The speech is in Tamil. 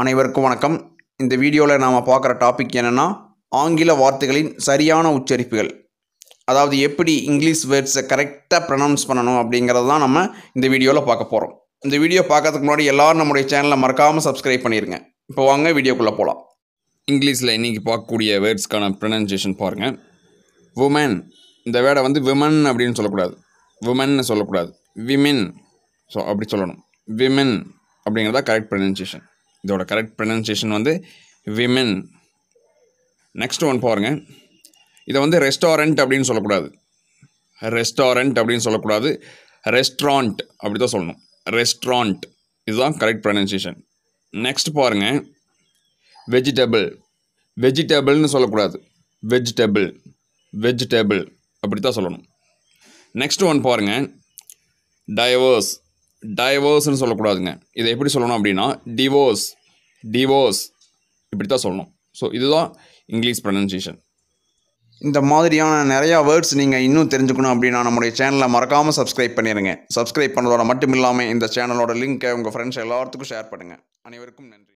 அனைவருக்கும் வணக்கம் இந்த வீடியோவில் நாம் பார்க்குற டாபிக் என்னென்னா ஆங்கில வார்த்தைகளின் சரியான உச்சரிப்புகள் அதாவது எப்படி இங்கிலீஷ் வேர்ட்ஸை கரெக்டாக ப்ரனவுன்ஸ் பண்ணணும் அப்படிங்கிறது தான் நம்ம இந்த வீடியோவில் பார்க்க போகிறோம் இந்த வீடியோ பார்க்கறதுக்கு முன்னாடி எல்லோரும் நம்முடைய சேனலை மறக்காமல் சப்ஸ்கிரைப் பண்ணிடுங்க இப்போ வாங்க வீடியோக்குள்ளே போகலாம் இங்கிலீஷில் இன்றைக்கி பார்க்கக்கூடிய வேர்ட்ஸ்க்கான ப்ரனன்சியேஷன் பாருங்கள் உமன் இந்த வேர்டை வந்து விமன் அப்படின்னு சொல்லக்கூடாது விமன்னு சொல்லக்கூடாது விமென் ஸோ அப்படி சொல்லணும் விமென் அப்படிங்கிறதா கரெக்ட் ப்ரனன்சியேஷன் இதோட கரெக்ட் ப்ரனன்சியேஷன் வந்து விமென் நெக்ஸ்ட் ஒன் பாருங்க இதை வந்து ரெஸ்டாரண்ட் அப்படின்னு சொல்லக்கூடாது ரெஸ்டாரண்ட் அப்படின்னு சொல்லக்கூடாது ரெஸ்டாரண்ட் அப்படி தான் சொல்லணும் ரெஸ்டாரண்ட் இதுதான் கரெக்ட் ப்ரனன்சியேஷன் நெக்ஸ்ட் பாருங்கள் வெஜிடபிள் வெஜிடபிள்னு சொல்லக்கூடாது வெஜிடபிள் வெஜிடபிள் அப்படி தான் சொல்லணும் நெக்ஸ்ட் ஒன் பாருங்கள் டைவர்ஸ் டைவோர்ஸ்னு சொல்லக்கூடாதுங்க இதை எப்படி சொல்லணும் அப்படின்னா டிவோர்ஸ் டிவோர்ஸ் இப்படி தான் சொல்லணும் ஸோ இதுதான் இங்கிலீஷ் ப்ரனன்சியேஷன் இந்த மாதிரியான நிறையா வேர்ட்ஸ் நீங்கள் இன்னும் தெரிஞ்சுக்கணும் அப்படின்னா நம்முடைய சேனலை மறக்காமல் சப்ஸ்கிரைப் பண்ணிடுங்க சப்ஸ்கிரைப் பண்ணுறதோட மட்டும் இல்லாமல் இந்த சேனலோட லிங்க்கை உங்கள் ஃப்ரெண்ட்ஸ் எல்லாத்துக்கும் ஷேர் பண்ணுங்கள் அனைவருக்கும் நன்றி